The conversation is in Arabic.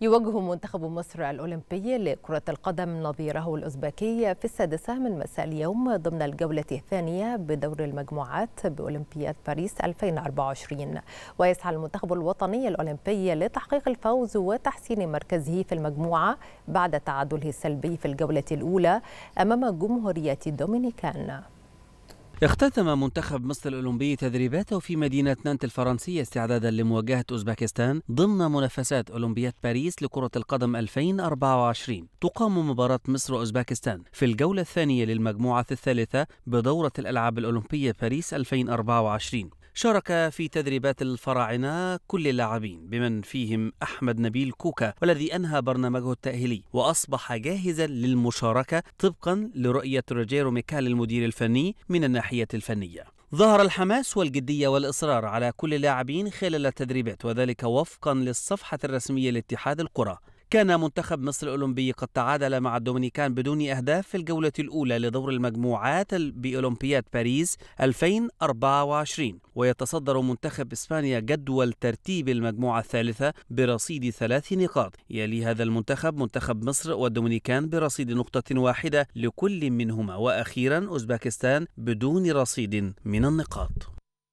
يواجه منتخب مصر الأولمبي لكرة القدم نظيره الأوزبكي في السادسة من مساء اليوم ضمن الجولة الثانية بدور المجموعات بأولمبياد باريس 2024 ويسعى المنتخب الوطني الأولمبي لتحقيق الفوز وتحسين مركزه في المجموعة بعد تعادله السلبي في الجولة الأولى أمام جمهورية الدومينيكان اختتم منتخب مصر الأولمبي تدريباته في مدينة نانت الفرنسية استعدادا لمواجهة أوزبكستان ضمن منافسات أولمبياد باريس لكرة القدم 2024 تقام مباراة مصر وأوزبكستان في الجولة الثانية للمجموعة الثالثة بدورة الألعاب الأولمبية باريس 2024 شارك في تدريبات الفراعنة كل اللاعبين بمن فيهم أحمد نبيل كوكا والذي أنهى برنامجه التأهيلي وأصبح جاهزا للمشاركة طبقا لرؤية روجيرو ميكال المدير الفني من الناحية الفنية ظهر الحماس والجدية والإصرار على كل اللاعبين خلال التدريبات وذلك وفقا للصفحة الرسمية لاتحاد القرى كان منتخب مصر الأولمبي قد تعادل مع الدومينيكان بدون أهداف في الجولة الأولى لدور المجموعات بأولمبياد باريس 2024 ويتصدر منتخب إسبانيا جدول ترتيب المجموعة الثالثة برصيد ثلاث نقاط يلي هذا المنتخب منتخب مصر والدومينيكان برصيد نقطة واحدة لكل منهما وأخيرا أوزباكستان بدون رصيد من النقاط